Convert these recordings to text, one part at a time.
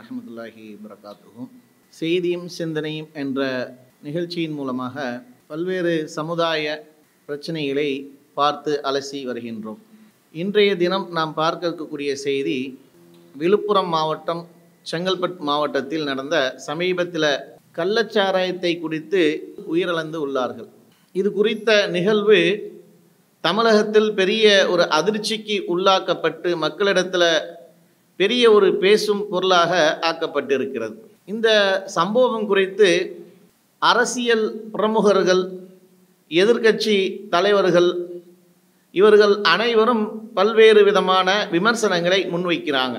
ரஹமத்துல்லாஹி வரகாத்துகும் செய்தியும் சிந்தனையும் என்ற நிகழ்ச்சியின் மூலமாக பல்வேறு சமுதாய பிரச்சனைகளை பார்த்து அலசி வருகின்றோம் இன்றைய தினம் நாம் பார்க்க இருக்கக்கூடிய செய்தி விழுப்புரம் மாவட்டம் செங்கல்பட் மாவட்டத்தில் நடந்த சமீபத்தில் கள்ளச்சாராயத்தை குடித்து உயிரிழந்து உள்ளார்கள் இது குறித்த நிகழ்வு தமிழகத்தில் பெரிய ஒரு அதிர்ச்சிக்கு உள்ளாக்கப்பட்டு மக்களிடத்தில் பெரிய ஒரு பேசும் பொருளாக ஆக்கப்பட்டிருக்கிறது இந்த சம்பவம் குறித்து அரசியல் பிரமுகர்கள் எதிர்கட்சி தலைவர்கள் இவர்கள் அனைவரும் பல்வேறு விதமான விமர்சனங்களை முன்வைக்கிறாங்க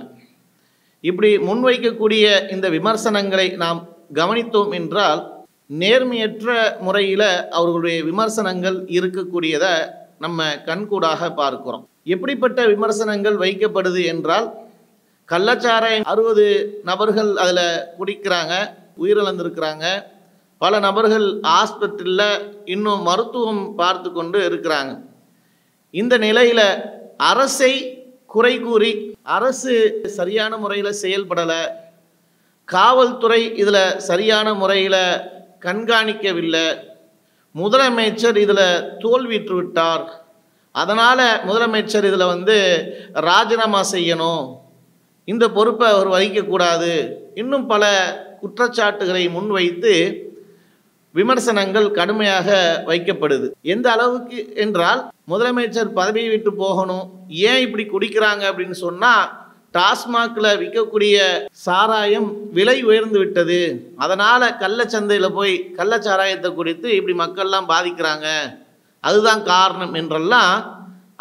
இப்படி முன்வைக்கக்கூடிய இந்த விமர்சனங்களை நாம் கவனித்தோம் என்றால் நேர்மையற்ற முறையில் அவர்களுடைய விமர்சனங்கள் இருக்கக்கூடியதை நம்ம கண்கூடாக பார்க்கிறோம் எப்படிப்பட்ட விமர்சனங்கள் வைக்கப்படுது என்றால் கள்ளச்சாரை அறுபது நபர்கள் அதில் குடிக்கிறாங்க உயிரிழந்திருக்கிறாங்க பல நபர்கள் ஆஸ்பத்திரியில் இன்னும் மருத்துவம் பார்த்து கொண்டு இருக்கிறாங்க இந்த நிலையில் அரசை குறை கூறி அரசு சரியான முறையில் செயல்படலை காவல்துறை இதில் சரியான முறையில் கண்காணிக்கவில்லை முதலமைச்சர் இதில் தோல்விட்டு விட்டார் அதனால் முதலமைச்சர் இதில் வந்து ராஜினாமா செய்யணும் இந்த பொறுப்பை அவர் வகிக்கக்கூடாது இன்னும் பல குற்றச்சாட்டுகளை முன்வைத்து விமர்சனங்கள் கடுமையாக வைக்கப்படுது எந்த அளவுக்கு என்றால் முதலமைச்சர் பதவியை விட்டு போகணும் ஏன் இப்படி குடிக்கிறாங்க அப்படின்னு சொன்னால் டாஸ்மாகில் விற்கக்கூடிய சாராயம் விலை உயர்ந்து விட்டது அதனால் கள்ளச்சந்தையில் போய் கள்ள சாராயத்தை குறித்து இப்படி மக்கள்லாம் பாதிக்கிறாங்க அதுதான் காரணம் என்றெல்லாம்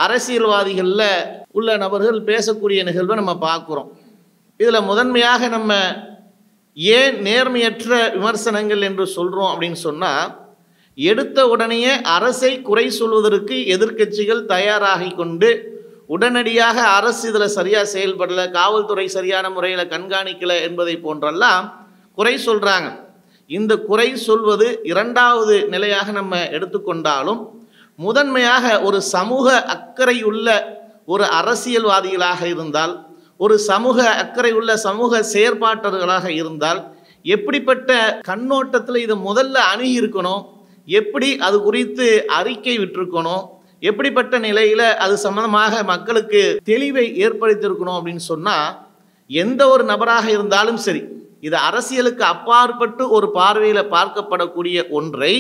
அரசியல்வாதிகளில் உள்ள நபர்கள் பேசக்கூடிய நிகழ்வை நம்ம பார்க்குறோம் இதில் முதன்மையாக நம்ம ஏன் நேர்மையற்ற விமர்சனங்கள் என்று சொல்கிறோம் அப்படின்னு சொன்னால் எடுத்த உடனேயே அரசை குறை சொல்வதற்கு எதிர்க்கட்சிகள் தயாராகி கொண்டு உடனடியாக அரசு இதில் சரியாக செயல்படலை காவல்துறை சரியான முறையில் கண்காணிக்கலை என்பதை போன்றெல்லாம் குறை சொல்கிறாங்க இந்த குறை சொல்வது இரண்டாவது நிலையாக நம்ம எடுத்துக்கொண்டாலும் முதன்மையாக ஒரு சமூக அக்கறை உள்ள ஒரு அரசியல்வாதிகளாக இருந்தால் ஒரு சமூக அக்கறை உள்ள சமூக செயற்பாட்டர்களாக இருந்தால் எப்படிப்பட்ட கண்ணோட்டத்தில் இதை முதல்ல அணுகி இருக்கணும் எப்படி அது குறித்து அறிக்கை விட்டுருக்கணும் எப்படிப்பட்ட நிலையில் அது சம்மந்தமாக மக்களுக்கு தெளிவை ஏற்படுத்தியிருக்கணும் அப்படின்னு சொன்னால் எந்த ஒரு நபராக இருந்தாலும் சரி இது அரசியலுக்கு அப்பாற்பட்டு ஒரு பார்வையில் பார்க்கப்படக்கூடிய ஒன்றை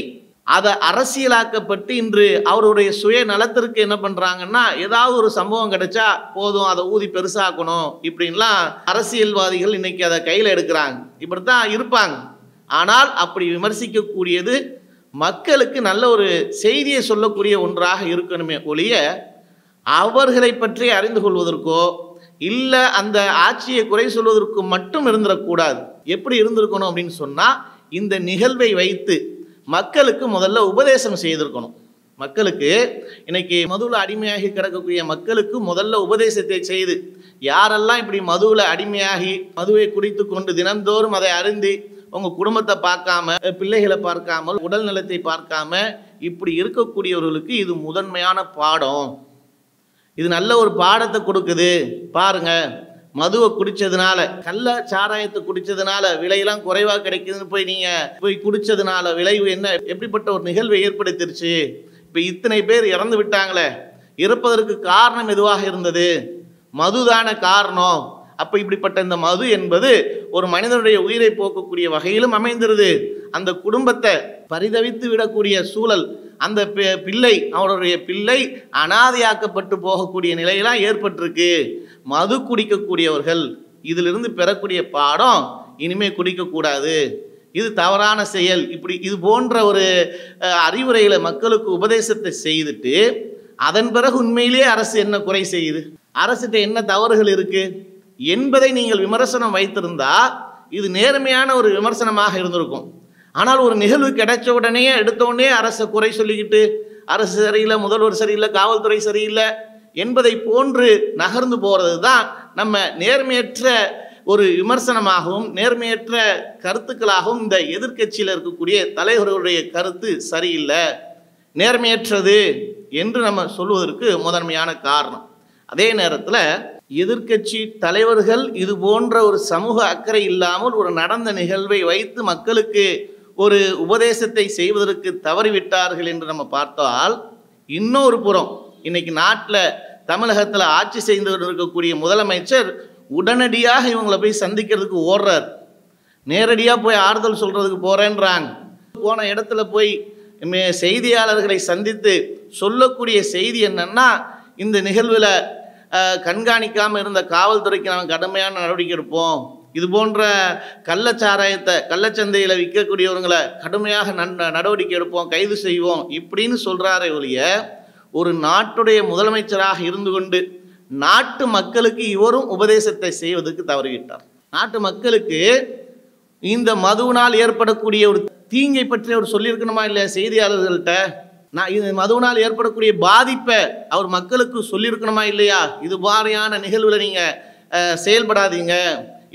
அதை அரசியலாக்கப்பட்டு இன்று அவருடைய சுய நலத்திற்கு என்ன பண்ணுறாங்கன்னா ஏதாவது ஒரு சம்பவம் கிடைச்சா போதும் அதை ஊதி பெருசாக்கணும் இப்படின்லாம் அரசியல்வாதிகள் இன்னைக்கு அதை கையில் எடுக்கிறாங்க இப்படி தான் இருப்பாங்க ஆனால் அப்படி விமர்சிக்கக்கூடியது மக்களுக்கு நல்ல ஒரு செய்தியை சொல்லக்கூடிய ஒன்றாக இருக்கணுமே ஒழிய அவர்களை பற்றி அறிந்து கொள்வதற்கோ இல்லை அந்த ஆட்சியை குறை சொல்வதற்கு மட்டும் இருந்துடக்கூடாது எப்படி இருந்திருக்கணும் அப்படின்னு சொன்னால் இந்த நிகழ்வை வைத்து மக்களுக்கு முதல்ல உபதேசம் செய்திருக்கணும் மக்களுக்கு இன்னைக்கு மதுவில் அடிமையாகி கிடக்கக்கூடிய மக்களுக்கு முதல்ல உபதேசத்தை செய்து யாரெல்லாம் இப்படி மதுவில் அடிமையாகி மதுவை குடித்து கொண்டு தினந்தோறும் அதை அருந்தி உங்கள் குடும்பத்தை பார்க்காம பிள்ளைகளை பார்க்காமல் உடல் நலத்தை பார்க்காம இப்படி இருக்கக்கூடியவர்களுக்கு இது முதன்மையான பாடம் இது நல்ல ஒரு பாடத்தை கொடுக்குது பாருங்கள் மதுவை குடிச்சதுனால கள்ள சாராயத்தை குடித்ததுனால விலையெல்லாம் குறைவாக கிடைக்குதுன்னு போய் நீங்கள் போய் குடிச்சதுனால விளைவு என்ன எப்படிப்பட்ட ஒரு நிகழ்வை ஏற்படுத்திருச்சு இப்போ இத்தனை பேர் இறந்து விட்டாங்களே இறப்பதற்கு காரணம் எதுவாக இருந்தது மதுதான காரணம் அப்போ இப்படிப்பட்ட இந்த மது என்பது ஒரு மனிதனுடைய உயிரை போக்கக்கூடிய வகையிலும் அமைந்திருது அந்த குடும்பத்தை பரிதவித்து விடக்கூடிய சூழல் அந்த பிள்ளை அவருடைய பிள்ளை அனாதையாக்கப்பட்டு போகக்கூடிய நிலையெல்லாம் ஏற்பட்டிருக்கு மது குடிக்கக்கூடியவர்கள் இதிலிருந்து பெறக்கூடிய பாடம் இனிமே குடிக்கக்கூடாது இது தவறான செயல் இப்படி இது போன்ற ஒரு அறிவுரைகளை மக்களுக்கு உபதேசத்தை செய்துட்டு அதன் பிறகு உண்மையிலேயே அரசு என்ன குறை செய்யுது அரசுகிட்ட என்ன தவறுகள் இருக்குது என்பதை நீங்கள் விமர்சனம் வைத்திருந்தா இது நேர்மையான ஒரு விமர்சனமாக இருந்திருக்கும் ஆனால் ஒரு நிகழ்வு கிடைச்ச உடனே எடுத்த உடனே அரசை குறை சொல்லிக்கிட்டு அரசு சரியில்லை முதல்வர் சரியில்லை காவல்துறை சரியில்லை என்பதை போன்று நகர்ந்து போகிறது தான் நம்ம நேர்மையற்ற ஒரு விமர்சனமாகவும் நேர்மையற்ற கருத்துக்களாகவும் இந்த எதிர்கட்சியில் இருக்கக்கூடிய தலைவர்களுடைய கருத்து சரியில்லை நேர்மையற்றது என்று நம்ம சொல்வதற்கு முதன்மையான காரணம் அதே நேரத்தில் எதிர்கட்சி தலைவர்கள் இது போன்ற ஒரு சமூக அக்கறை இல்லாமல் ஒரு நடந்த நிகழ்வை வைத்து மக்களுக்கு ஒரு உபதேசத்தை செய்வதற்கு தவறிவிட்டார்கள் என்று நம்ம பார்த்தால் இன்னொரு புறம் இன்னைக்கு நாட்டில் தமிழகத்தில் ஆட்சி செய்து இருக்கக்கூடிய முதலமைச்சர் உடனடியாக இவங்களை போய் சந்திக்கிறதுக்கு ஓடுறார் நேரடியாக போய் ஆறுதல் சொல்கிறதுக்கு போகிறேன்றாங்க போன இடத்துல போய் செய்தியாளர்களை சந்தித்து சொல்லக்கூடிய செய்தி என்னென்னா இந்த நிகழ்வில் கண்காணிக்காமல் இருந்த காவல்துறைக்கு நாம் கடுமையான நடவடிக்கை எடுப்போம் இது போன்ற கள்ளச்சாராயத்தை கள்ளச்சந்தையில் விற்கக்கூடியவங்களை கடுமையாக நடவடிக்கை எடுப்போம் கைது செய்வோம் இப்படின்னு சொல்கிறாரே ஒழிய ஒரு நாட்டுடைய முதலமைச்சராக இருந்து கொண்டு நாட்டு மக்களுக்கு இவரும் உபதேசத்தை செய்வதற்கு தவறிவிட்டார் நாட்டு மக்களுக்கு இந்த மதுவினால் ஏற்படக்கூடிய ஒரு தீங்கை பற்றி அவர் சொல்லியிருக்கணுமா இல்லை செய்தியாளர்கள்ட்ட நான் இது மதுவினால் ஏற்படக்கூடிய பாதிப்பை அவர் மக்களுக்கு சொல்லியிருக்கணுமா இல்லையா இது மாதிரியான நிகழ்வில் நீங்கள் செயல்படாதீங்க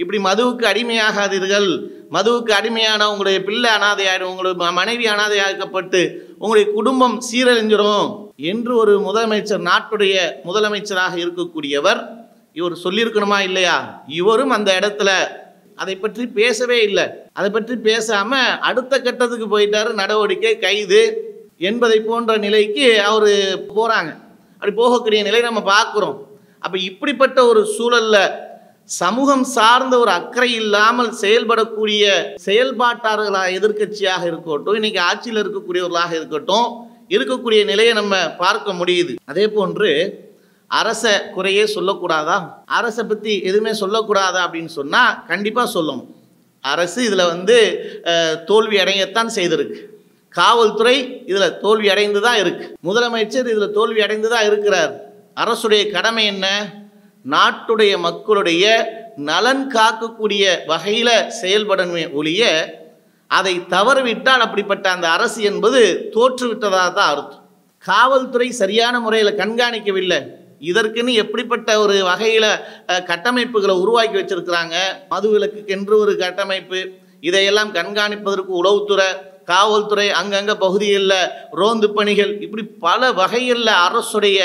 இப்படி மதுவுக்கு அடிமையாகாதீர்கள் மதுவுக்கு அடிமையான உங்களுடைய பிள்ளை அனாதை ஆகிடும் உங்களுடைய மனைவி அனாதையாக்கப்பட்டு உங்களுடைய குடும்பம் சீரழிஞ்சிடும் என்று ஒரு முதலமைச்சர் நாட்டுடைய முதலமைச்சராக இருக்கக்கூடியவர் இவர் சொல்லியிருக்கணுமா இல்லையா இவரும் அந்த இடத்துல அதை பற்றி பேசவே இல்லை அதை பற்றி பேசாம அடுத்த கட்டத்துக்கு போயிட்டாரு நடவடிக்கை கைது என்பதை போன்ற நிலைக்கு அவர் போகிறாங்க அப்படி போகக்கூடிய நிலை நம்ம பார்க்குறோம் அப்போ இப்படிப்பட்ட ஒரு சூழலில் சமூகம் சார்ந்த ஒரு அக்கறை இல்லாமல் செயல்படக்கூடிய செயல்பாட்டாளர்களாக எதிர்கட்சியாக இருக்கட்டும் இன்னைக்கு ஆட்சியில் இருக்கக்கூடியவர்களாக இருக்கட்டும் இருக்கக்கூடிய நிலையை நம்ம பார்க்க முடியுது அதே போன்று அரச குறையே சொல்லக்கூடாதா அரசை பற்றி எதுவுமே சொல்லக்கூடாதா அப்படின்னு சொன்னால் கண்டிப்பாக சொல்லணும் அரசு இதில் வந்து தோல்வி அடையத்தான் செய்திருக்கு காவல்துறை இதில் தோல்வி அடைந்து தான் இருக்குது முதலமைச்சர் இதில் தோல்வி அடைந்து தான் இருக்கிறார் அரசுடைய கடமை என்ன நாட்டுடைய மக்களுடைய நலன் காக்கக்கூடிய வகையில் செயல்படணுமே ஒழிய அதை தவறுவிட்டால் அப்படிப்பட்ட அந்த அரசு என்பது தோற்றுவிட்டதாக தான் அர்த்தம் காவல்துறை சரியான முறையில் கண்காணிக்கவில்லை இதற்குன்னு எப்படிப்பட்ட ஒரு வகையில் கட்டமைப்புகளை உருவாக்கி வச்சுருக்கிறாங்க மதுவிலக்கு என்று ஒரு கட்டமைப்பு இதையெல்லாம் கண்காணிப்பதற்கு உளவுத்துறை காவல்துறை அங்கங்கே பகுதிகளில் ரோந்து பணிகள் இப்படி பல வகைகளில் அரசுடைய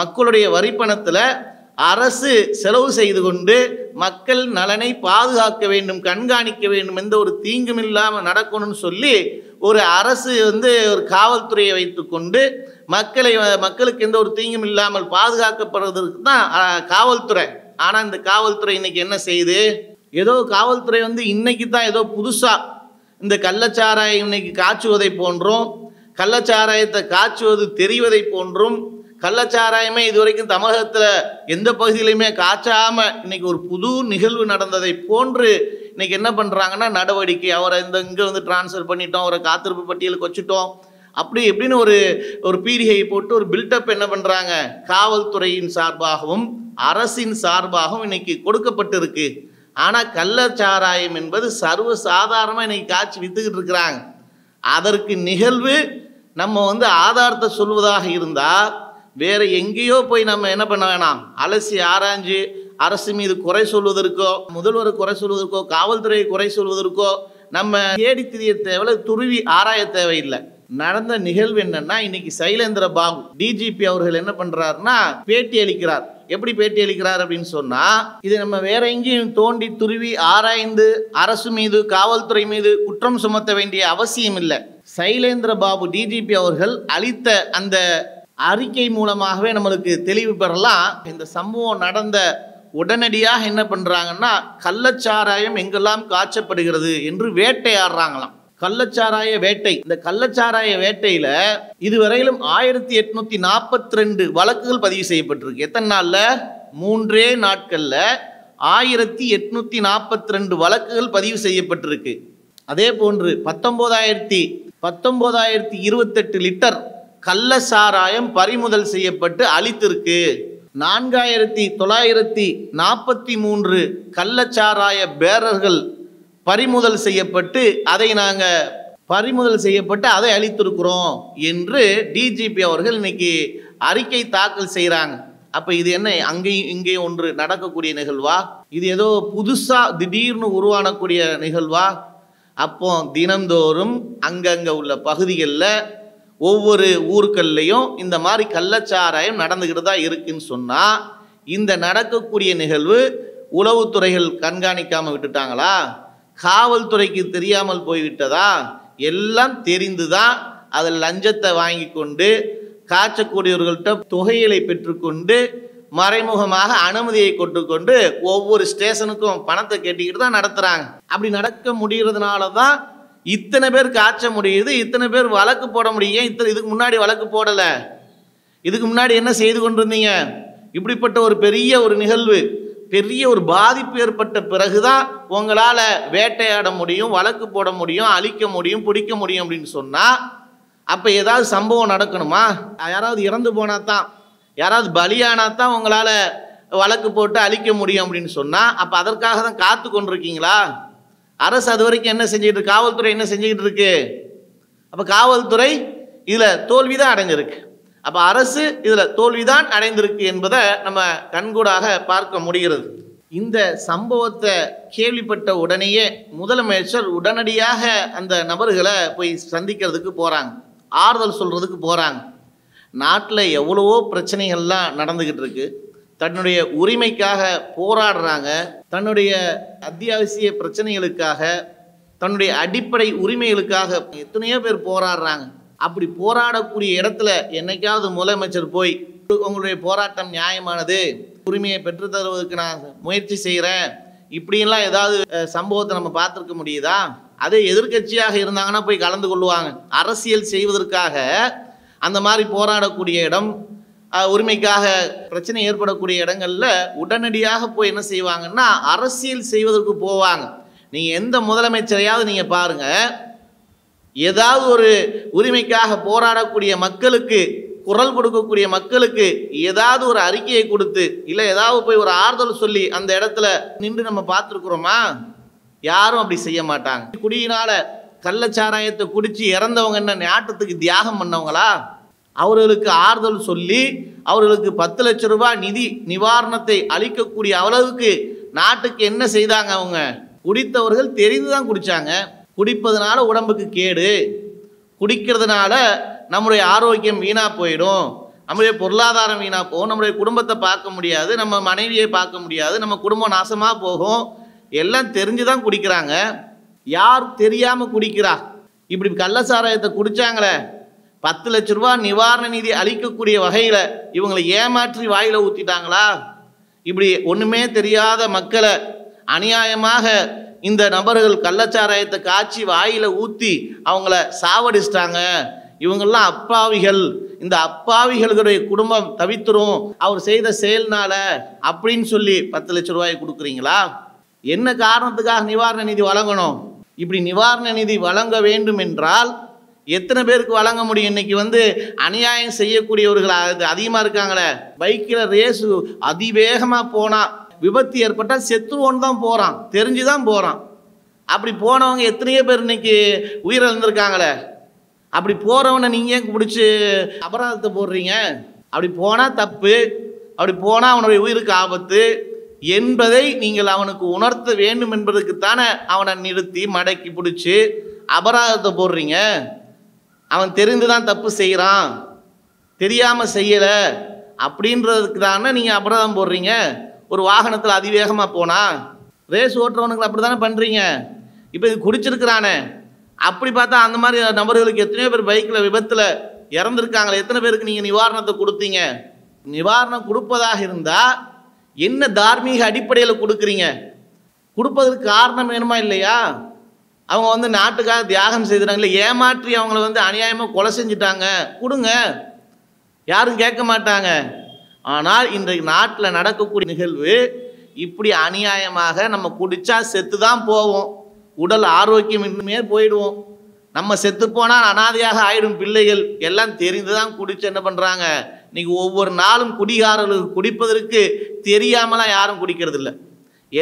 மக்களுடைய வரிப்பணத்தில் அரசு செலவு செய்து கொண்டு மக்கள் நலனை பாதுகாக்க வேண்டும் கண்காணிக்க வேண்டும் எந்த ஒரு தீங்கும் இல்லாமல் நடக்கணும்னு சொல்லி ஒரு அரசு வந்து ஒரு காவல்துறையை வைத்துக்கொண்டு மக்களை மக்களுக்கு எந்த ஒரு தீங்கும் இல்லாமல் பாதுகாக்கப்படுறதுக்கு தான் காவல்துறை ஆனால் இந்த காவல்துறை இன்னைக்கு என்ன செய்யுது ஏதோ காவல்துறை வந்து இன்னைக்கு தான் ஏதோ புதுசாக இந்த கள்ளச்சாராயம் இன்னைக்கு காய்ச்சுவதை போன்றும் கள்ளச்சாராயத்தை காய்ச்சுவது தெரிவதை போன்றும் கள்ளச்சாராயமே இது வரைக்கும் தமிழகத்தில் எந்த பகுதியிலையுமே காய்ச்சாமல் இன்றைக்கி ஒரு புது நிகழ்வு நடந்ததை போன்று இன்றைக்கி என்ன பண்ணுறாங்கன்னா நடவடிக்கை அவரை இந்த இங்கே வந்து டிரான்ஸ்ஃபர் பண்ணிட்டோம் அவரை காத்திருப்பு பட்டியலுக்கு வச்சுட்டோம் அப்படி எப்படின்னு ஒரு ஒரு பீடிகையை போட்டு ஒரு பில்டப் என்ன பண்ணுறாங்க காவல்துறையின் சார்பாகவும் அரசின் சார்பாகவும் இன்றைக்கி கொடுக்கப்பட்டிருக்கு ஆனால் கள்ளச்சாராயம் என்பது சர்வ சாதாரணமாக இன்றைக்கி காய்ச்சி வித்துக்கிட்டு இருக்கிறாங்க அதற்கு நிகழ்வு நம்ம வந்து ஆதாரத்தை சொல்வதாக இருந்தால் வேறு எங்கேயோ போய் நம்ம என்ன பண்ண வேணாம் அலசி ஆராய்ஞ்சு அரசு மீது குறை சொல்வதற்கோ முதல்வர் குறை சொல்வதற்கோ காவல்துறையை குறை சொல்வதற்கோ நம்ம தேடி திரிய துருவி ஆராய தேவையில்லை நடந்த நிகழ்வு என்னன்னா இன்னைக்கு சைலேந்திர பாபு டிஜிபி அவர்கள் என்ன பண்றாருன்னா பேட்டி அளிக்கிறார் எப்படி பேட்டி அளிக்கிறார் அப்படின்னு சொன்னா இது நம்ம வேற எங்கேயும் தோண்டி துருவி ஆராய்ந்து அரசு மீது காவல்துறை மீது குற்றம் சுமத்த வேண்டிய அவசியம் இல்லை சைலேந்திர பாபு டிஜிபி அவர்கள் அளித்த அந்த அறிக்கை மூலமாகவே நம்மளுக்கு தெளிவு பெறலாம் இந்த சம்பவம் நடந்த உடனடியாக என்ன பண்ணுறாங்கன்னா கள்ளச்சாராயம் எங்கெல்லாம் காய்ச்சப்படுகிறது என்று வேட்டையாடுறாங்களாம் கள்ளச்சாராய வேட்டை இந்த கள்ளச்சாராய வேட்டையில் இதுவரையிலும் ஆயிரத்தி எட்நூத்தி நாற்பத்தி ரெண்டு வழக்குகள் பதிவு செய்யப்பட்டிருக்கு எத்தனை நாளில் மூன்றே நாட்களில் ஆயிரத்தி எட்நூத்தி நாற்பத்தி ரெண்டு வழக்குகள் பதிவு செய்யப்பட்டிருக்கு அதே போன்று பத்தொன்பதாயிரத்தி பத்தொன்பதாயிரத்தி இருபத்தெட்டு லிட்டர் கள்ள சாராயம் பறிமுதல் செய்யப்பட்டு அழித்திருக்கு நான்காயிரத்தி தொள்ளாயிரத்தி நாற்பத்தி மூன்று கள்ளச்சாராய பேரர்கள் பறிமுதல் செய்யப்பட்டு அதை நாங்கள் பறிமுதல் செய்யப்பட்டு அதை அழித்திருக்கிறோம் என்று டிஜிபி அவர்கள் இன்னைக்கு அறிக்கை தாக்கல் செய்கிறாங்க அப்போ இது என்ன அங்கேயும் இங்கேயும் ஒன்று நடக்கக்கூடிய நிகழ்வா இது ஏதோ புதுசாக திடீர்னு உருவானக்கூடிய நிகழ்வா அப்போ தினந்தோறும் அங்கங்கே உள்ள பகுதிகளில் ஒவ்வொரு ஊர்கள்லையும் இந்த மாதிரி கள்ளச்சாராயம் நடந்துக்கிட்டு தான் இருக்குன்னு சொன்னால் இந்த நடக்கக்கூடிய நிகழ்வு உளவுத்துறைகள் கண்காணிக்காமல் விட்டுட்டாங்களா காவல்துறைக்கு தெரியாமல் போய்விட்டதா எல்லாம் தெரிந்து தான் அதில் லஞ்சத்தை வாங்கி கொண்டு காய்ச்சக்கூடியவர்கள்ட்ட தொகைகளை பெற்றுக்கொண்டு மறைமுகமாக அனுமதியை கொண்டுக்கொண்டு ஒவ்வொரு ஸ்டேஷனுக்கும் பணத்தை கேட்டுக்கிட்டு தான் நடத்துகிறாங்க அப்படி நடக்க முடிகிறதுனால தான் இத்தனை பேருக்கு ஆச்ச முடியுது இத்தனை பேர் வழக்கு போட முடியும் இத்தனை இதுக்கு முன்னாடி வழக்கு போடலை இதுக்கு முன்னாடி என்ன செய்து கொண்டிருந்தீங்க இப்படிப்பட்ட ஒரு பெரிய ஒரு நிகழ்வு பெரிய ஒரு பாதிப்பு ஏற்பட்ட பிறகுதான் உங்களால் வேட்டையாட முடியும் வழக்கு போட முடியும் அழிக்க முடியும் பிடிக்க முடியும் அப்படின்னு சொன்னால் அப்போ ஏதாவது சம்பவம் நடக்கணுமா யாராவது இறந்து போனா தான் யாராவது பலியானா தான் உங்களால் வழக்கு போட்டு அழிக்க முடியும் அப்படின்னு சொன்னால் அப்போ அதற்காக தான் காத்து கொண்டிருக்கீங்களா அரசு அது வரைக்கும் என்ன செஞ்சுக்கிட்டு இருக்கு காவல்துறை என்ன செஞ்சுக்கிட்டு இருக்கு அப்போ காவல்துறை இதில் தோல்வி தான் அடைஞ்சிருக்கு அப்போ அரசு இதில் தோல்விதான் அடைந்திருக்கு என்பதை நம்ம கண்கூடாக பார்க்க முடிகிறது இந்த சம்பவத்தை கேள்விப்பட்ட உடனேயே முதலமைச்சர் உடனடியாக அந்த நபர்களை போய் சந்திக்கிறதுக்கு போகிறாங்க ஆறுதல் சொல்கிறதுக்கு போகிறாங்க நாட்டில் எவ்வளவோ பிரச்சனைகள்லாம் நடந்துக்கிட்டு இருக்குது தன்னுடைய உரிமைக்காக போராடுறாங்க தன்னுடைய அத்தியாவசிய பிரச்சனைகளுக்காக தன்னுடைய அடிப்படை உரிமைகளுக்காக எத்தனையோ பேர் போராடுறாங்க அப்படி போராடக்கூடிய இடத்துல என்னைக்காவது முதலமைச்சர் போய் உங்களுடைய போராட்டம் நியாயமானது உரிமையை பெற்றுத்தருவதற்கு நான் முயற்சி செய்கிறேன் இப்படிலாம் ஏதாவது சம்பவத்தை நம்ம பார்த்துருக்க முடியுதா அதே எதிர்கட்சியாக இருந்தாங்கன்னா போய் கலந்து கொள்வாங்க அரசியல் செய்வதற்காக அந்த மாதிரி போராடக்கூடிய இடம் உரிமைக்காக பிரச்சனை ஏற்படக்கூடிய இடங்களில் உடனடியாக போய் என்ன செய்வாங்கன்னா அரசியல் செய்வதற்கு போவாங்க நீங்கள் எந்த முதலமைச்சரையாவது நீங்கள் பாருங்கள் ஏதாவது ஒரு உரிமைக்காக போராடக்கூடிய மக்களுக்கு குரல் கொடுக்கக்கூடிய மக்களுக்கு ஏதாவது ஒரு அறிக்கையை கொடுத்து இல்லை ஏதாவது போய் ஒரு ஆறுதல் சொல்லி அந்த இடத்துல நின்று நம்ம பார்த்துருக்குறோமா யாரும் அப்படி செய்ய மாட்டாங்க குடியினால் கள்ளச்சாராயத்தை குடித்து இறந்தவங்க என்ன நாட்டத்துக்கு தியாகம் பண்ணவங்களா அவர்களுக்கு ஆறுதல் சொல்லி அவர்களுக்கு பத்து லட்ச ரூபாய் நிதி நிவாரணத்தை அளிக்கக்கூடிய அளவுக்கு நாட்டுக்கு என்ன செய்தாங்க அவங்க குடித்தவர்கள் தெரிந்து தான் குடித்தாங்க குடிப்பதனால உடம்புக்கு கேடு குடிக்கிறதுனால நம்முடைய ஆரோக்கியம் வீணாக போயிடும் நம்முடைய பொருளாதாரம் வீணாக போகும் நம்முடைய குடும்பத்தை பார்க்க முடியாது நம்ம மனைவியை பார்க்க முடியாது நம்ம குடும்பம் நாசமாக போகும் எல்லாம் தெரிஞ்சு தான் குடிக்கிறாங்க யார் தெரியாமல் குடிக்கிறா இப்படி கள்ளசாராயத்தை குடித்தாங்களே பத்து லட்ச ரூபா நிவாரண நிதி அளிக்கக்கூடிய வகையில் இவங்களை ஏமாற்றி வாயில் ஊற்றிட்டாங்களா இப்படி ஒன்றுமே தெரியாத மக்களை அநியாயமாக இந்த நபர்கள் கள்ளச்சாராயத்தை காய்ச்சி வாயில் ஊற்றி அவங்கள சாவடிச்சிட்டாங்க இவங்கெல்லாம் அப்பாவிகள் இந்த அப்பாவிகளுடைய குடும்பம் தவித்துரும் அவர் செய்த செயல்னால அப்படின்னு சொல்லி பத்து லட்ச ரூபாய் கொடுக்குறீங்களா என்ன காரணத்துக்காக நிவாரண நிதி வழங்கணும் இப்படி நிவாரண நிதி வழங்க வேண்டும் என்றால் எத்தனை பேருக்கு வழங்க முடியும் இன்னைக்கு வந்து அநியாயம் செய்யக்கூடியவர்கள் அதிகமாக இருக்காங்களே பைக்கில் ரேசு அதிவேகமாக போனால் விபத்து ஏற்பட்டால் செத்துவோன்னு தான் போகிறான் தெரிஞ்சு தான் போகிறான் அப்படி போனவங்க எத்தனையோ பேர் இன்னைக்கு உயிரிழந்திருக்காங்களே அப்படி போகிறவனை நீங்கள் ஏன் பிடிச்சி அபராதத்தை போடுறீங்க அப்படி போனால் தப்பு அப்படி போனால் அவனுடைய உயிருக்கு ஆபத்து என்பதை நீங்கள் அவனுக்கு உணர்த்த வேண்டும் என்பதற்குத்தானே அவனை நிறுத்தி மடக்கி பிடிச்சி அபராதத்தை போடுறீங்க அவன் தெரிந்து தான் தப்பு செய்கிறான் தெரியாமல் செய்யலை அப்படின்றதுக்கு தானே நீங்கள் அபராதம் போடுறீங்க ஒரு வாகனத்தில் அதிவேகமாக போனால் ரேஸ் ஓட்டுறவனுங்களை அப்படி தானே பண்ணுறீங்க இப்போ இது குடிச்சிருக்கிறானே அப்படி பார்த்தா அந்த மாதிரி நபர்களுக்கு எத்தனையோ பேர் பைக்கில் விபத்தில் இறந்துருக்காங்களே எத்தனை பேருக்கு நீங்கள் நிவாரணத்தை கொடுத்தீங்க நிவாரணம் கொடுப்பதாக இருந்தால் என்ன தார்மீக அடிப்படையில் கொடுக்குறீங்க கொடுப்பதற்கு காரணம் வேணுமா இல்லையா அவங்க வந்து நாட்டுக்காக தியாகம் செய்துறாங்களே ஏமாற்றி அவங்கள வந்து அநியாயமாக கொலை செஞ்சுட்டாங்க கொடுங்க யாரும் கேட்க மாட்டாங்க ஆனால் இன்றைக்கு நாட்டில் நடக்கக்கூடிய நிகழ்வு இப்படி அநியாயமாக நம்ம குடித்தா செத்து தான் போவோம் உடல் ஆரோக்கியம் இன்னுமே போயிடுவோம் நம்ம செத்து போனால் அனாதையாக ஆயிடும் பிள்ளைகள் எல்லாம் தெரிந்து தான் குடிச்சு என்ன பண்ணுறாங்க இன்றைக்கி ஒவ்வொரு நாளும் குடிகாரர்களுக்கு குடிப்பதற்கு தெரியாமலாம் யாரும் குடிக்கிறது இல்லை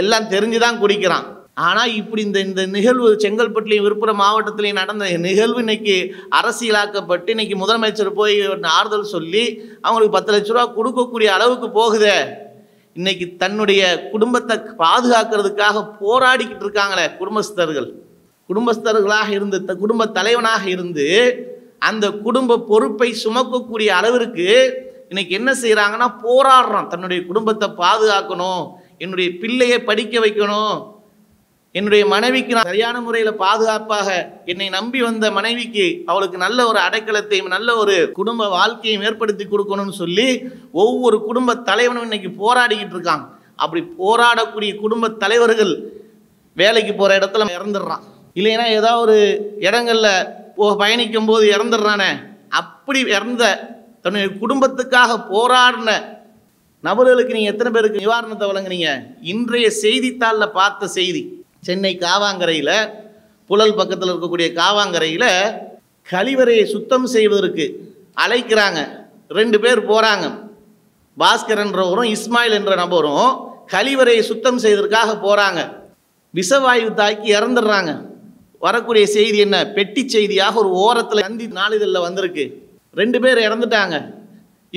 எல்லாம் தெரிஞ்சு தான் குடிக்கிறான் ஆனால் இப்படி இந்த இந்த நிகழ்வு செங்கல்பட்டுலேயும் விழுப்புரம் மாவட்டத்திலையும் நடந்த நிகழ்வு இன்னைக்கு அரசியலாக்கப்பட்டு இன்னைக்கு முதலமைச்சர் போய் ஆறுதல் சொல்லி அவங்களுக்கு பத்து லட்ச ரூபா கொடுக்கக்கூடிய அளவுக்கு போகுதே இன்னைக்கு தன்னுடைய குடும்பத்தை பாதுகாக்கிறதுக்காக போராடிக்கிட்டு இருக்காங்களே குடும்பஸ்தர்கள் குடும்பஸ்தர்களாக இருந்து குடும்ப தலைவனாக இருந்து அந்த குடும்ப பொறுப்பை சுமக்கக்கூடிய அளவிற்கு இன்னைக்கு என்ன செய்கிறாங்கன்னா போராடுறோம் தன்னுடைய குடும்பத்தை பாதுகாக்கணும் என்னுடைய பிள்ளையை படிக்க வைக்கணும் என்னுடைய மனைவிக்கு நான் சரியான முறையில் பாதுகாப்பாக என்னை நம்பி வந்த மனைவிக்கு அவளுக்கு நல்ல ஒரு அடைக்கலத்தையும் நல்ல ஒரு குடும்ப வாழ்க்கையும் ஏற்படுத்தி கொடுக்கணும்னு சொல்லி ஒவ்வொரு குடும்ப தலைவனும் இன்னைக்கு போராடிக்கிட்டு இருக்கான் அப்படி போராடக்கூடிய குடும்ப தலைவர்கள் வேலைக்கு போகிற இடத்துல இறந்துடுறான் இல்லைன்னா ஏதாவது ஒரு இடங்களில் போ பயணிக்கும் போது இறந்துடுறானே அப்படி இறந்த தன்னுடைய குடும்பத்துக்காக போராடின நபர்களுக்கு நீங்கள் எத்தனை பேருக்கு நிவாரணத்தை வழங்குனீங்க இன்றைய செய்தித்தாளில் பார்த்த செய்தி சென்னை காவாங்கரையில் புழல் பக்கத்தில் இருக்கக்கூடிய காவாங்கரையில் கழிவறையை சுத்தம் செய்வதற்கு அழைக்கிறாங்க ரெண்டு பேர் போகிறாங்க பாஸ்கரன்றவரும் இஸ்மாயில் என்ற நபரும் கழிவறையை சுத்தம் செய்வதற்காக போகிறாங்க விஷவாயு தாக்கி இறந்துடுறாங்க வரக்கூடிய செய்தி என்ன பெட்டி செய்தியாக ஒரு ஓரத்தில் அந்தி நாளிதழில் வந்திருக்கு ரெண்டு பேர் இறந்துட்டாங்க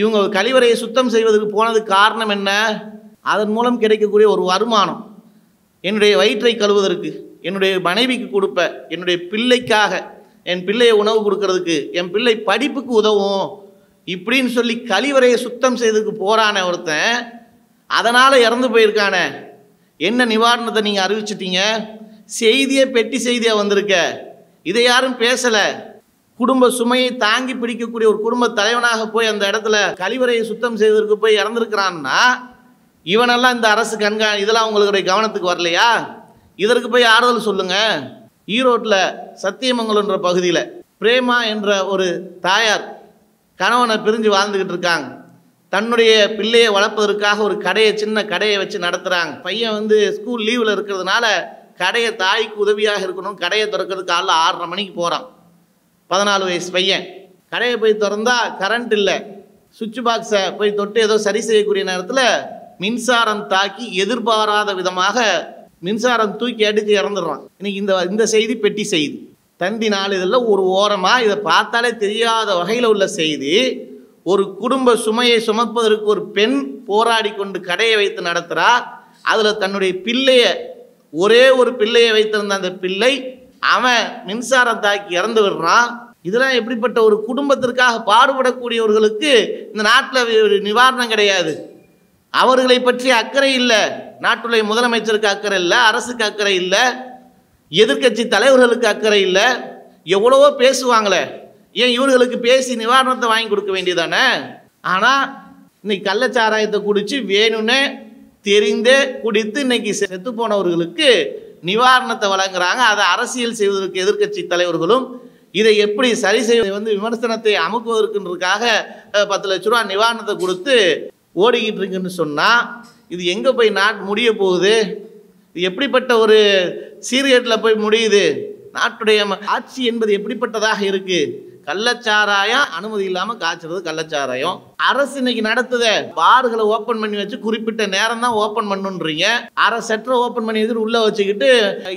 இவங்க கழிவறையை சுத்தம் செய்வதற்கு போனதுக்கு காரணம் என்ன அதன் மூலம் கிடைக்கக்கூடிய ஒரு வருமானம் என்னுடைய வயிற்றை கழுவுவதற்கு என்னுடைய மனைவிக்கு கொடுப்ப என்னுடைய பிள்ளைக்காக என் பிள்ளையை உணவு கொடுக்கறதுக்கு என் பிள்ளை படிப்புக்கு உதவும் இப்படின்னு சொல்லி கழிவறையை சுத்தம் செய்ததுக்கு போகிறான ஒருத்தன் அதனால் இறந்து போயிருக்கானே என்ன நிவாரணத்தை நீங்கள் அறிவிச்சிட்டீங்க செய்தியே பெட்டி செய்தியாக வந்திருக்க இதை யாரும் பேசலை குடும்ப சுமையை தாங்கி பிடிக்கக்கூடிய ஒரு குடும்ப தலைவனாக போய் அந்த இடத்துல கழிவறையை சுத்தம் செய்வதற்கு போய் இறந்துருக்கிறான்னா இவனெல்லாம் இந்த அரசு கண்கா இதெல்லாம் அவங்களுடைய கவனத்துக்கு வரலையா இதற்கு போய் ஆறுதல் சொல்லுங்கள் ஈரோட்டில் சத்தியமங்கலன்ற பகுதியில் பிரேமா என்ற ஒரு தாயார் கணவனை பிரிஞ்சு வாழ்ந்துக்கிட்டு இருக்காங்க தன்னுடைய பிள்ளையை வளர்ப்பதற்காக ஒரு கடையை சின்ன கடையை வச்சு நடத்துகிறாங்க பையன் வந்து ஸ்கூல் லீவில் இருக்கிறதுனால கடையை தாய்க்கு உதவியாக இருக்கணும் கடையை திறக்கிறதுக்கு காலைல ஆறரை மணிக்கு போகிறான் பதினாலு வயசு பையன் கடையை போய் திறந்தால் கரண்ட் இல்லை சுவிட்ச் பாக்ஸை போய் தொட்டு ஏதோ சரி செய்யக்கூடிய நேரத்தில் மின்சாரம் தாக்கி எதிர்பாராத விதமாக மின்சாரம் தூக்கி அடித்து இறந்துடுறான் இன்னைக்கு இந்த இந்த செய்தி பெட்டி செய்தி தந்தி நாளிதழில் ஒரு ஓரமாக இதை பார்த்தாலே தெரியாத வகையில் உள்ள செய்தி ஒரு குடும்ப சுமையை சுமப்பதற்கு ஒரு பெண் போராடி கொண்டு கடையை வைத்து நடத்துகிறா அதில் தன்னுடைய பிள்ளையை ஒரே ஒரு பிள்ளையை வைத்திருந்த அந்த பிள்ளை அவன் மின்சாரம் தாக்கி இறந்து விடுறான் இதெல்லாம் எப்படிப்பட்ட ஒரு குடும்பத்திற்காக பாடுபடக்கூடியவர்களுக்கு இந்த நாட்டில் நிவாரணம் கிடையாது அவர்களை பற்றி அக்கறை இல்லை நாட்டுடைய முதலமைச்சருக்கு அக்கறை இல்லை அரசுக்கு அக்கறை இல்லை எதிர்கட்சி தலைவர்களுக்கு அக்கறை இல்லை எவ்வளவோ பேசுவாங்களே ஏன் இவர்களுக்கு பேசி நிவாரணத்தை வாங்கி கொடுக்க வேண்டியதானே ஆனால் இன்னைக்கு கள்ளச்சாராயத்தை குடித்து வேணும்னே தெரிந்து குடித்து இன்னைக்கு செத்து போனவர்களுக்கு நிவாரணத்தை வழங்குறாங்க அதை அரசியல் செய்வதற்கு எதிர்கட்சி தலைவர்களும் இதை எப்படி சரி செய்வது வந்து விமர்சனத்தை அமுக்குவதற்குன்றதுக்காக பத்து லட்ச ரூபா நிவாரணத்தை கொடுத்து ஓடிக்கிட்டு இருக்குன்னு சொன்னால் இது எங்கே போய் நாட் முடிய போகுது இது எப்படிப்பட்ட ஒரு சீர்கேட்டில் போய் முடியுது நாட்டுடைய ஆட்சி என்பது எப்படிப்பட்டதாக இருக்குது கள்ளச்சாராயம் அனுமதி இல்லாமல் காய்ச்சறது கள்ளச்சாராயம் அரசு இன்னைக்கு நடத்துத பார்களை ஓப்பன் பண்ணி வச்சு குறிப்பிட்ட நேரம் தான் ஓப்பன் பண்ணுன்றீங்க அரை செட்டரை ஓப்பன் பண்ணி வச்சுட்டு உள்ளே வச்சுக்கிட்டு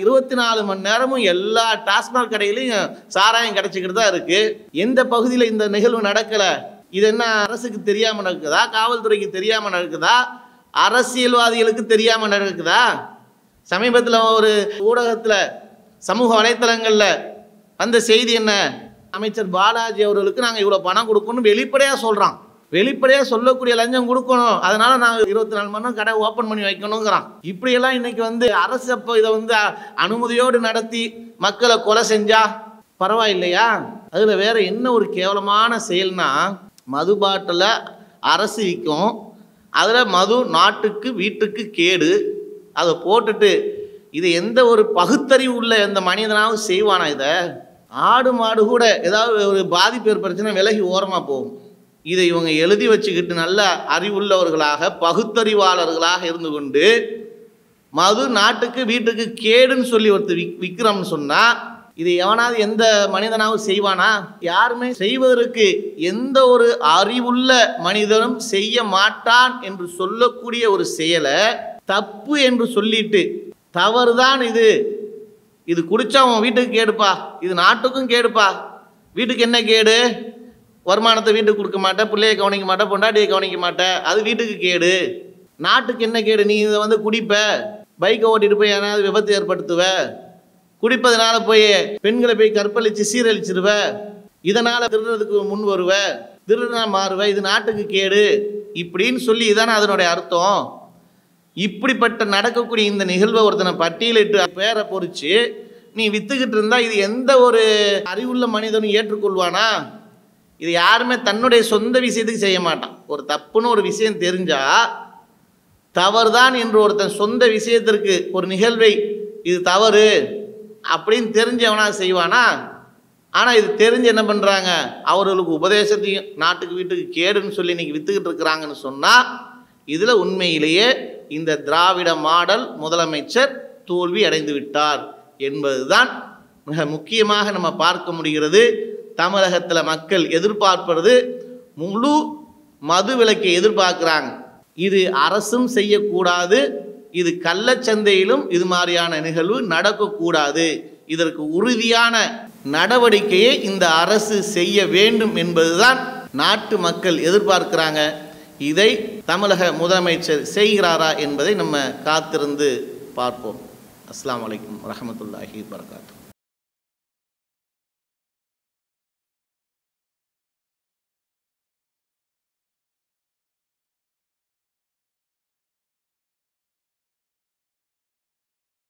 இருபத்தி நாலு மணி நேரமும் எல்லா டாஸ்மாக் கடையிலையும் சாராயம் கிடைச்சிக்கிட்டு தான் இருக்குது எந்த பகுதியில் இந்த நிகழ்வு நடக்கலை இது என்ன அரசுக்கு தெரியாமல் நடக்குதா காவல்துறைக்கு தெரியாமல் நடக்குதா அரசியல்வாதிகளுக்கு தெரியாமல் நடக்குதா சமீபத்தில் ஒரு ஊடகத்தில் சமூக வலைத்தளங்களில் வந்த செய்தி என்ன அமைச்சர் பாலாஜி அவர்களுக்கு நாங்கள் இவ்வளோ பணம் கொடுக்கணும்னு வெளிப்படையாக சொல்கிறான் வெளிப்படையாக சொல்லக்கூடிய லஞ்சம் கொடுக்கணும் அதனால நாங்கள் இருபத்தி நாலு மணி நேரம் கடை ஓப்பன் பண்ணி வைக்கணுங்கிறான் இப்படியெல்லாம் இன்றைக்கி வந்து அரசு அப்போ இதை வந்து அனுமதியோடு நடத்தி மக்களை கொலை செஞ்சால் பரவாயில்லையா அதில் வேறு என்ன ஒரு கேவலமான செயல்னால் மது பாட்டில் அரசு விற்கும் அதில் மது நாட்டுக்கு வீட்டுக்கு கேடு அதை போட்டுட்டு இது எந்த ஒரு பகுத்தறிவு உள்ள எந்த மனிதனாகவும் செய்வானா இதை ஆடு மாடு கூட ஏதாவது ஒரு பாதிப்பு ஏற்படுச்சுன்னா விலகி ஓரமாக போகும் இதை இவங்க எழுதி வச்சுக்கிட்டு நல்ல அறிவுள்ளவர்களாக பகுத்தறிவாளர்களாக இருந்து கொண்டு மது நாட்டுக்கு வீட்டுக்கு கேடுன்னு சொல்லி ஒருத்தர் விக் விற்கிறோம்னு சொன்னால் இது எவனாவது எந்த மனிதனாவது செய்வானா யாருமே செய்வதற்கு எந்த ஒரு அறிவுள்ள மனிதனும் செய்ய மாட்டான் என்று சொல்லக்கூடிய ஒரு செயலை தப்பு என்று சொல்லிட்டு தவறுதான் இது இது குடிச்சா அவன் வீட்டுக்கு கேடுப்பா இது நாட்டுக்கும் கேடுப்பா வீட்டுக்கு என்ன கேடு வருமானத்தை வீட்டுக்கு கொடுக்க மாட்டேன் பிள்ளையை கவனிக்க மாட்டேன் பொண்டாட்டியை கவனிக்க மாட்டேன் அது வீட்டுக்கு கேடு நாட்டுக்கு என்ன கேடு நீ இதை வந்து குடிப்ப பைக்கை ஓட்டிட்டு போய் யாராவது விபத்து ஏற்படுத்துவ குடிப்பதனால போய் பெண்களை போய் கற்பழித்து சீரழிச்சிருவ இதனால் திருடுறதுக்கு முன் வருவ திருடனா மாறுவ இது நாட்டுக்கு கேடு இப்படின்னு சொல்லி இதானே அதனுடைய அர்த்தம் இப்படிப்பட்ட நடக்கக்கூடிய இந்த நிகழ்வை ஒருத்தனை பட்டியலிட்டு பேரை பொறிச்சு நீ வித்துக்கிட்டு இருந்தா இது எந்த ஒரு அறிவுள்ள மனிதனும் ஏற்றுக்கொள்வானா இது யாருமே தன்னுடைய சொந்த விஷயத்துக்கு செய்ய மாட்டான் ஒரு தப்புன்னு ஒரு விஷயம் தெரிஞ்சா தவறுதான் என்று ஒருத்தன் சொந்த விஷயத்திற்கு ஒரு நிகழ்வை இது தவறு அப்படின்னு தெரிஞ்சவனா செய்வானா ஆனால் இது தெரிஞ்சு என்ன பண்ணுறாங்க அவர்களுக்கு உபதேசத்தையும் நாட்டுக்கு வீட்டுக்கு கேடுன்னு சொல்லி இன்றைக்கி விற்றுக்கிட்டு இருக்கிறாங்கன்னு சொன்னால் இதில் உண்மையிலேயே இந்த திராவிட மாடல் முதலமைச்சர் தோல்வி அடைந்து விட்டார் என்பதுதான் மிக முக்கியமாக நம்ம பார்க்க முடிகிறது தமிழகத்தில் மக்கள் எதிர்பார்ப்பது முழு மது விலக்கை எதிர்பார்க்குறாங்க இது அரசும் செய்யக்கூடாது இது கள்ளச்சந்தையிலும் இது மாதிரியான நிகழ்வு நடக்கக்கூடாது இதற்கு உறுதியான நடவடிக்கையை இந்த அரசு செய்ய வேண்டும் என்பதுதான் நாட்டு மக்கள் எதிர்பார்க்கிறாங்க இதை தமிழக முதலமைச்சர் செய்கிறாரா என்பதை நம்ம காத்திருந்து பார்ப்போம் அஸ்லாம் வலைக்கம் வரமத்துல்லாஹி வரகாத்து